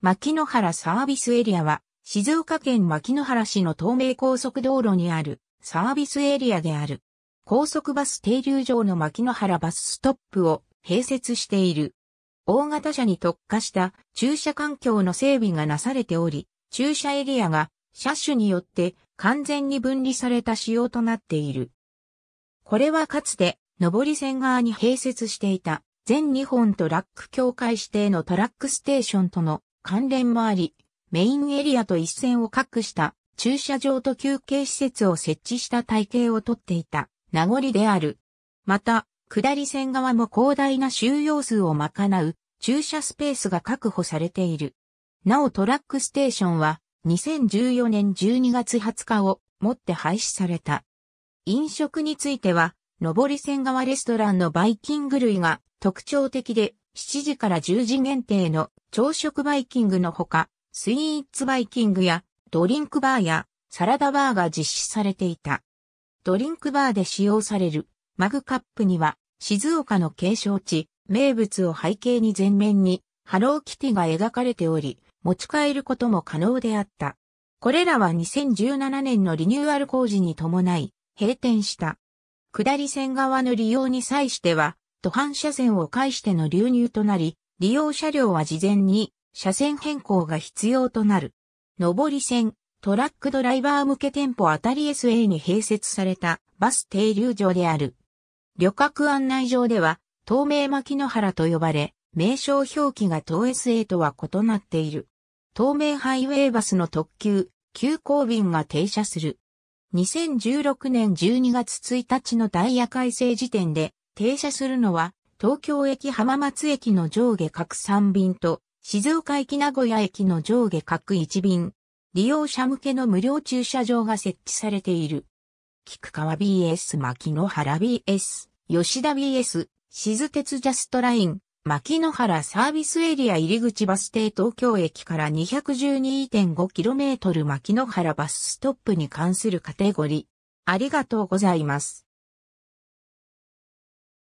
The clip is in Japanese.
牧野原サービスエリアは、静岡県牧野原市の東名高速道路にあるサービスエリアである。高速バス停留場の牧野原バスストップを併設している。大型車に特化した駐車環境の整備がなされており、駐車エリアが車種によって完全に分離された仕様となっている。これはかつて上り線側に併設していた全日本トラック協会指定のトラックステーションとの関連もあり、メインエリアと一線を画した駐車場と休憩施設を設置した体系をとっていた名残である。また、下り線側も広大な収容数を賄う駐車スペースが確保されている。なおトラックステーションは2014年12月20日をもって廃止された。飲食については、上り線側レストランのバイキング類が特徴的で7時から10時限定の朝食バイキングのほか、スイーツバイキングやドリンクバーやサラダバーが実施されていた。ドリンクバーで使用されるマグカップには静岡の景勝地、名物を背景に前面にハローキティが描かれており、持ち帰ることも可能であった。これらは2017年のリニューアル工事に伴い閉店した。下り線側の利用に際しては、途半車線を介しての流入となり、利用車両は事前に車線変更が必要となる。上り線、トラックドライバー向け店舗あたり SA に併設されたバス停留場である。旅客案内場では、透明牧野原と呼ばれ、名称表記が東 SA とは異なっている。東名ハイウェイバスの特急、急行便が停車する。2016年12月1日のダイヤ改正時点で、停車するのは、東京駅浜松駅の上下各3便と、静岡駅名古屋駅の上下各1便。利用者向けの無料駐車場が設置されている。菊川 BS 牧野原 BS、吉田 BS、静鉄ジャストライン、牧野原サービスエリア入り口バス停東京駅から 212.5km 牧野原バスストップに関するカテゴリー。ありがとうございます。